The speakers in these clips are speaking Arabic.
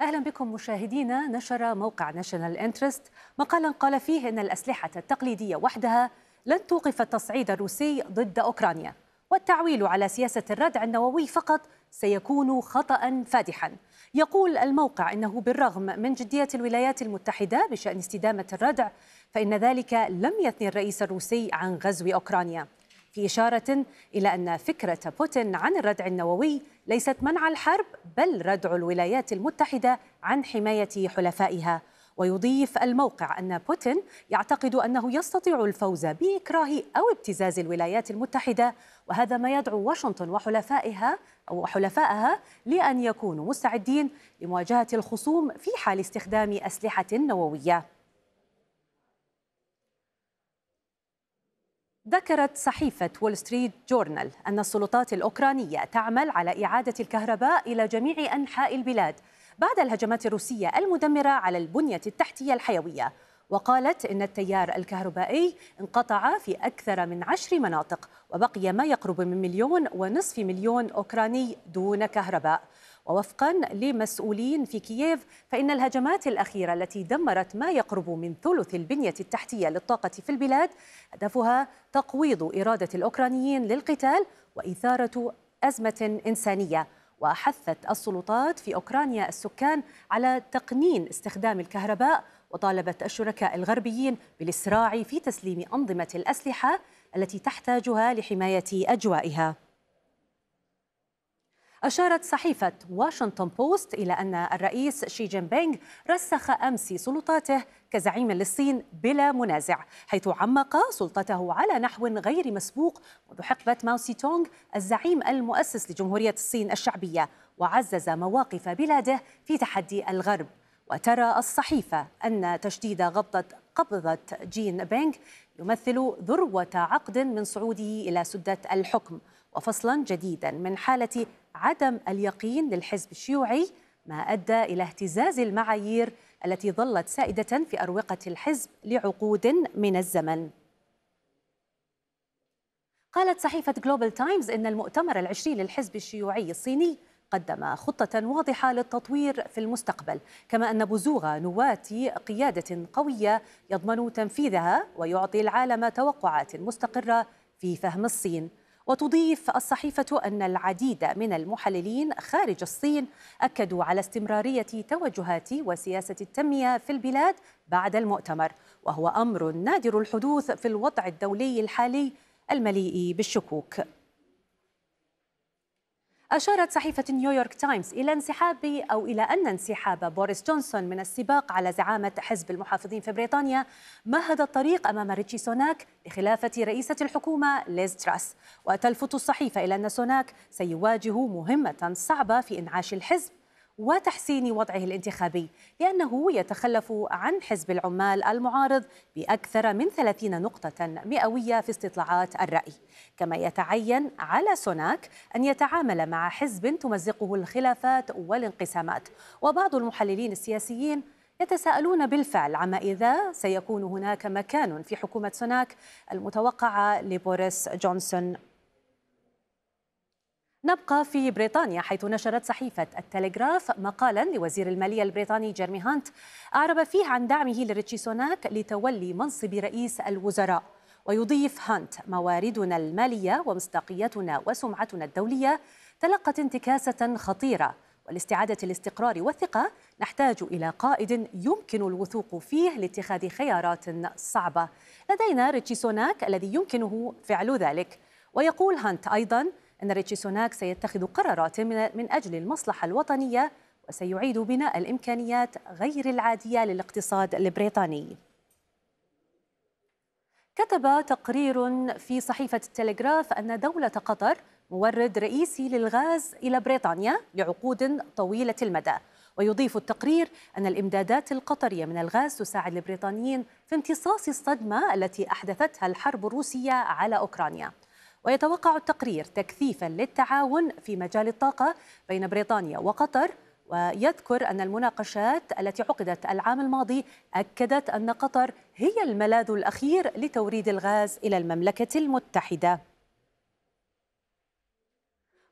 أهلا بكم مشاهدينا نشر موقع ناشونال انترست مقالا قال فيه أن الأسلحة التقليدية وحدها لن توقف التصعيد الروسي ضد أوكرانيا والتعويل على سياسة الردع النووي فقط سيكون خطأ فادحا يقول الموقع انه بالرغم من جديه الولايات المتحده بشان استدامه الردع فان ذلك لم يثني الرئيس الروسي عن غزو اوكرانيا في إشارة إلى أن فكرة بوتين عن الردع النووي ليست منع الحرب بل ردع الولايات المتحدة عن حماية حلفائها ويضيف الموقع أن بوتين يعتقد أنه يستطيع الفوز بإكراه أو ابتزاز الولايات المتحدة وهذا ما يدعو واشنطن وحلفائها أو حلفائها لأن يكونوا مستعدين لمواجهة الخصوم في حال استخدام أسلحة نووية ذكرت صحيفة وول ستريت جورنال أن السلطات الأوكرانية تعمل على إعادة الكهرباء إلى جميع أنحاء البلاد بعد الهجمات الروسية المدمرة على البنية التحتية الحيوية وقالت إن التيار الكهربائي انقطع في أكثر من عشر مناطق وبقي ما يقرب من مليون ونصف مليون أوكراني دون كهرباء ووفقا لمسؤولين في كييف فإن الهجمات الأخيرة التي دمرت ما يقرب من ثلث البنية التحتية للطاقة في البلاد هدفها تقويض إرادة الأوكرانيين للقتال وإثارة أزمة إنسانية وحثت السلطات في أوكرانيا السكان على تقنين استخدام الكهرباء وطالبت الشركاء الغربيين بالإسراع في تسليم أنظمة الأسلحة التي تحتاجها لحماية أجوائها أشارت صحيفة واشنطن بوست إلى أن الرئيس شي جين بينغ رسخ أمس سلطاته كزعيم للصين بلا منازع حيث عمق سلطته على نحو غير مسبوق منذ حقبة ماو سي تونغ الزعيم المؤسس لجمهورية الصين الشعبية وعزز مواقف بلاده في تحدي الغرب وترى الصحيفة أن تشديد غبطة قبضة جين بينغ يمثل ذروة عقد من صعوده إلى سدة الحكم وفصلا جديدا من حالة عدم اليقين للحزب الشيوعي ما ادى الى اهتزاز المعايير التي ظلت سائده في اروقه الحزب لعقود من الزمن. قالت صحيفه جلوبال تايمز ان المؤتمر العشرين للحزب الشيوعي الصيني قدم خطة واضحة للتطوير في المستقبل كما أن بزوغ نواة قيادة قوية يضمن تنفيذها ويعطي العالم توقعات مستقرة في فهم الصين وتضيف الصحيفة أن العديد من المحللين خارج الصين أكدوا على استمرارية توجهات وسياسة التنمية في البلاد بعد المؤتمر وهو أمر نادر الحدوث في الوضع الدولي الحالي المليء بالشكوك أشارت صحيفة نيويورك تايمز إلى انسحاب أو إلى أن انسحاب بوريس جونسون من السباق على زعامة حزب المحافظين في بريطانيا مهد الطريق أمام ريتشي سوناك لخلافة رئيسة الحكومة ليز تراس وتلفت الصحيفة إلى أن سوناك سيواجه مهمة صعبة في إنعاش الحزب وتحسين وضعه الانتخابي لأنه يتخلف عن حزب العمال المعارض بأكثر من 30 نقطة مئوية في استطلاعات الرأي كما يتعين على سوناك أن يتعامل مع حزب تمزقه الخلافات والانقسامات وبعض المحللين السياسيين يتساءلون بالفعل عما إذا سيكون هناك مكان في حكومة سوناك المتوقعة لبوريس جونسون نبقى في بريطانيا حيث نشرت صحيفة التلغراف مقالا لوزير المالية البريطاني جيرمي هانت أعرب فيه عن دعمه لريتشي سوناك لتولي منصب رئيس الوزراء ويضيف هانت مواردنا المالية ومصداقيتنا وسمعتنا الدولية تلقت انتكاسة خطيرة ولاستعادة الاستقرار والثقة نحتاج إلى قائد يمكن الوثوق فيه لاتخاذ خيارات صعبة لدينا ريتشي سوناك الذي يمكنه فعل ذلك ويقول هانت أيضاً أن ريتشي سوناك سيتخذ قرارات من أجل المصلحة الوطنية وسيعيد بناء الإمكانيات غير العادية للاقتصاد البريطاني كتب تقرير في صحيفة التلغراف أن دولة قطر مورد رئيسي للغاز إلى بريطانيا لعقود طويلة المدى ويضيف التقرير أن الإمدادات القطرية من الغاز تساعد البريطانيين في امتصاص الصدمة التي أحدثتها الحرب الروسية على أوكرانيا ويتوقع التقرير تكثيفا للتعاون في مجال الطاقة بين بريطانيا وقطر ويذكر أن المناقشات التي عقدت العام الماضي أكدت أن قطر هي الملاذ الأخير لتوريد الغاز إلى المملكة المتحدة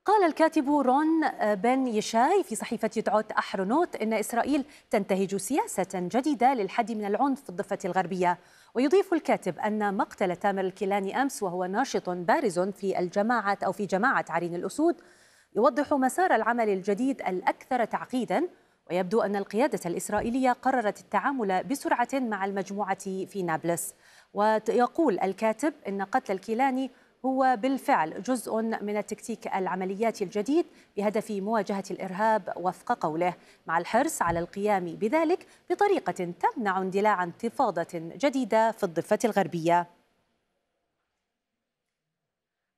قال الكاتب رون بن يشاي في صحيفة يدعوت أحرنوت إن إسرائيل تنتهج سياسة جديدة للحد من العنف في الضفة الغربية ويضيف الكاتب أن مقتل تامر الكيلاني أمس وهو ناشط بارز في الجماعة أو في جماعة عرين الأسود يوضح مسار العمل الجديد الأكثر تعقيدا ويبدو أن القيادة الإسرائيلية قررت التعامل بسرعة مع المجموعة في نابلس ويقول الكاتب أن قتل الكيلاني هو بالفعل جزء من التكتيك العملياتي الجديد بهدف مواجهة الإرهاب وفق قوله مع الحرص على القيام بذلك بطريقة تمنع اندلاع انتفاضة جديدة في الضفة الغربية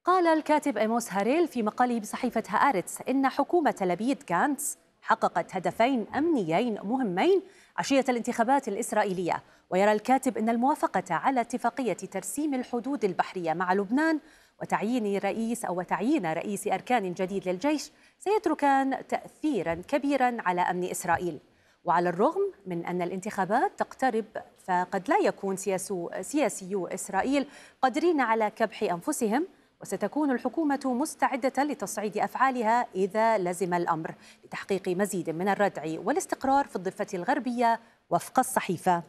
قال الكاتب إيموس هاريل في مقاله بصحيفة هآرتس إن حكومة لبيد كانتس حققت هدفين أمنيين مهمين عشية الانتخابات الإسرائيلية ويرى الكاتب أن الموافقة على اتفاقية ترسيم الحدود البحرية مع لبنان وتعيين رئيس أو تعيين رئيس أركان جديد للجيش سيتركان تأثيرا كبيرا على أمن إسرائيل وعلى الرغم من أن الانتخابات تقترب فقد لا يكون سياسو سياسيو إسرائيل قادرين على كبح أنفسهم وستكون الحكومة مستعدة لتصعيد أفعالها إذا لزم الأمر لتحقيق مزيد من الردع والاستقرار في الضفة الغربية وفق الصحيفة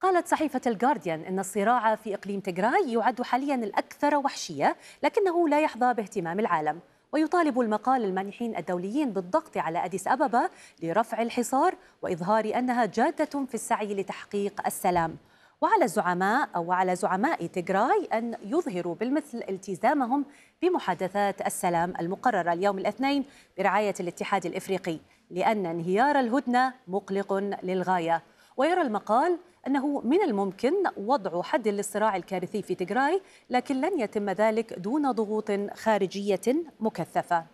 قالت صحيفة الجارديان أن الصراع في إقليم تيغراي يعد حاليا الأكثر وحشية لكنه لا يحظى باهتمام العالم ويطالب المقال المانحين الدوليين بالضغط على أديس أبابا لرفع الحصار وإظهار أنها جادة في السعي لتحقيق السلام وعلى الزعماء أو على زعماء تيغراي أن يظهروا بالمثل التزامهم بمحادثات السلام المقررة اليوم الاثنين برعاية الاتحاد الإفريقي لأن انهيار الهدنة مقلق للغاية ويرى المقال أنه من الممكن وضع حد للصراع الكارثي في تيغراي لكن لن يتم ذلك دون ضغوط خارجية مكثفة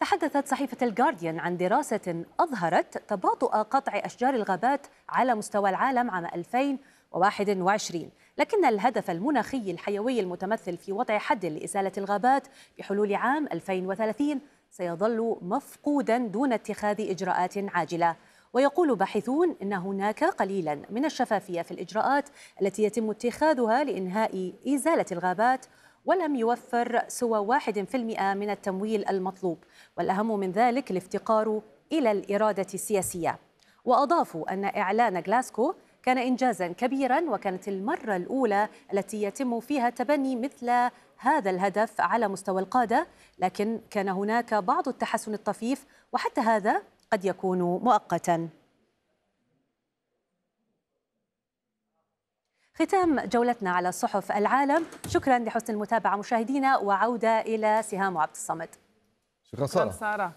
تحدثت صحيفة الجارديان عن دراسة أظهرت تباطؤ قطع أشجار الغابات على مستوى العالم عام 2021 لكن الهدف المناخي الحيوي المتمثل في وضع حد لإزالة الغابات بحلول عام 2030 سيظل مفقودا دون اتخاذ إجراءات عاجلة ويقول باحثون ان هناك قليلا من الشفافيه في الاجراءات التي يتم اتخاذها لانهاء ازاله الغابات ولم يوفر سوى 1% من التمويل المطلوب والأهم من ذلك الافتقار إلى الإرادة السياسية وأضافوا أن إعلان غلاسكو كان إنجازا كبيرا وكانت المرة الأولى التي يتم فيها تبني مثل هذا الهدف على مستوى القادة لكن كان هناك بعض التحسن الطفيف وحتى هذا قد يكون مؤقتا ختام جولتنا على صحف العالم شكرا لحسن المتابعة مشاهدينا وعودة إلى سهام عبد الصمد شكرا سارة